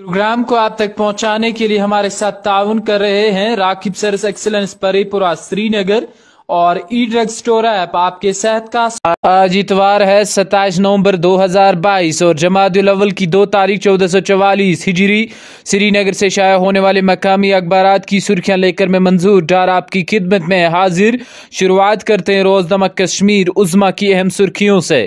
programme को आप तक पहुंचाने के लिए हमारे साथ ताउन कर रहे हैं राखिब सरस एक्सलेंस परेपुरा श्रीनगर और ई ड्रग स्टोर ऐप आपके सेहत का आज इतवार है 27 नवंबर 2022 और अलवल की दो तारीख चौदह सौ चवालीस हिजरी श्रीनगर से शाया होने वाले मकामी अखबार की सुर्खियां लेकर मैं मंजूर डार आपकी खिदमत में हाजिर शुरुआत करते हैं रोजदमक कश्मीर उजमा की अहम सुर्खियों से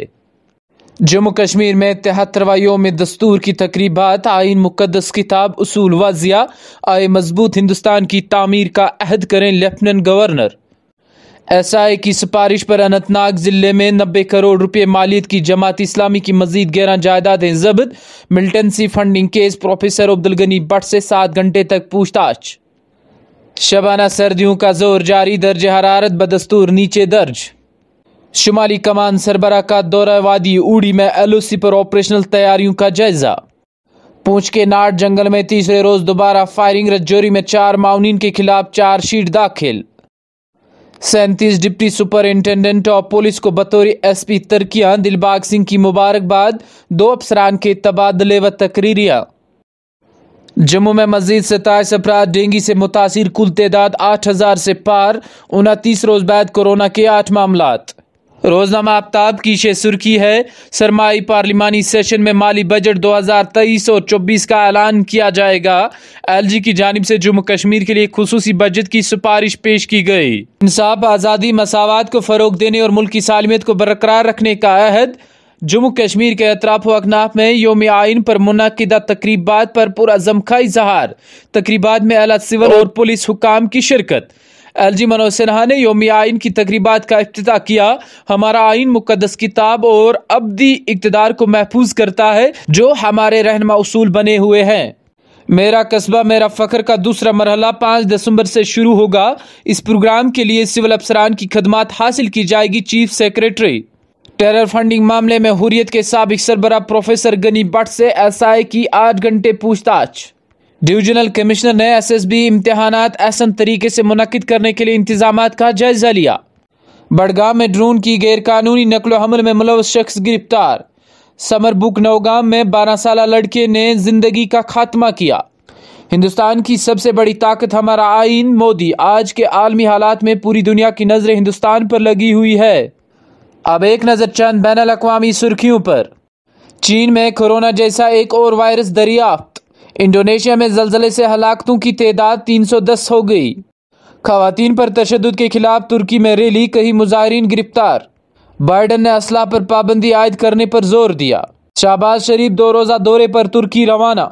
जम्मू कश्मीर में तिहत्तरवा योम दस्तूर की तकरीबात आइन मुकदस किताब उसूल वाजिया आए मजबूत हिंदुस्तान की तामीर का अहद करें लेफ्टिनेंट गवर्नर एस आई की सिफारिश पर अनंतनाग जिले में नब्बे करोड़ रुपये मालियत की जमात इस्लामी की मजीद गहरा जायदादें जब्त militancy funding case professor Abdul Gani Bhat से सात घंटे तक पूछताछ शबाना सर्दियों का जोर जारी दर्ज हरारत बदस्तूर नीचे दर्ज शुमाली कमान सरबरा का दौरा वादी उड़ी में एलओसी पर ऑपरेशनल तैयारियों का जायजा पूंछ के नाट जंगल में तीसरे रोज दोबारा फायरिंग रजौरी में चार माउनिन के खिलाफ चार्जशीट दाखिल सैंतीस डिप्टी सुपरिंटेंडेंट ऑफ पुलिस को बतौर एसपी तरकिया दिलबाग सिंह की मुबारकबाद दो अफसरान के तबादले व तकरीरियाँ जम्मू में मजीद सताईस अफराध डेंगी से मुतासर कुल तादाद आठ हज़ार से पार उनतीस रोज बाद कोरोना के आठ मामला रोजनामा आफ्ताब की शे सुर्खी है सरमाई पार्लिमानी सेशन में माली बजट 2023 और 24 का ऐलान किया जाएगा एलजी की जानब से जम्मू कश्मीर के लिए खसूसी बजट की सिफारिश पेश की गई इंसाफ आज़ादी मसावत को फ़रोग देने और मुल्क की सालमियत को बरकरार रखने का अहद जम्मू कश्मीर के अतराफ अकनाफ में योम आइन पर मुनदा तकरीबा पर पूरा का इजहार तकरीबा में अला सिविल और पुलिस हुकाम की शिरकत एल जी मनोज सिन्हा ने योम आइन की तकरीबा का अफ्ताह किया हमारा आइन मुकदस किताब और अबदी इकतदार को महफूज करता है जो हमारे रहनमा असूल बने हुए हैं मेरा कस्बा मेरा फ़ख्र का दूसरा मरहला पाँच दिसंबर से शुरू होगा इस प्रोग्राम के लिए सिविल अफसरान की खदमात हासिल की जाएगी चीफ सेक्रेटरी टेरर फंडिंग मामले में हुरियत के सबक सरबरा प्रोफेसर गनी भट्ट से एस आई की आठ घंटे पूछताछ डिवीजनल कमिश्नर ने एस एस बी इम्तहान आसन तरीके से मुनद करने के लिए इंतजाम का जायजा लिया बड़गाम में ड्रोन की गैरकानूनी नकलो हमल में मुलव शख्स गिरफ्तार समर बुक नौगाम में बारह साल लड़के ने जिंदगी का खात्मा किया हिंदुस्तान की सबसे बड़ी ताकत हमारा आइन मोदी आज के आलमी हालात में पूरी दुनिया की नजर हिंदुस्तान पर लगी हुई है अब एक नज़र चंद बैन अवी सुर्खियों पर चीन में कोरोना जैसा एक और वायरस दरियाफ्त इंडोनेशिया में जलजले से हलाकतों की तादाद 310 हो गई खातन पर तशद के खिलाफ तुर्की में रैली कई मुजाहरीन गिरफ्तार बाइडन ने असला पर पाबंदी आयद करने पर जोर दिया शाहबाज शरीफ दो रोज़ा दौरे पर तुर्की रवाना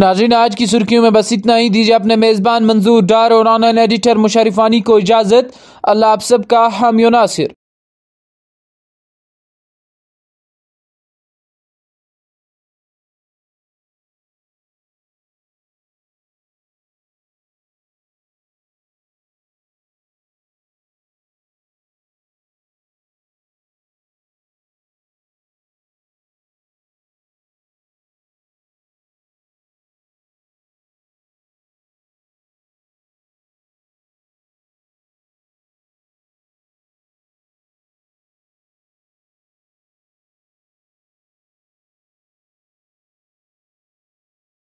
नाजरीन आज की सुर्खियों में बस इतना ही दीजिए अपने मेज़बान मंजूर डार और ऑनलाइन एडिटर मुशरफानी को इजाज़त अल्लाह आप सबका हम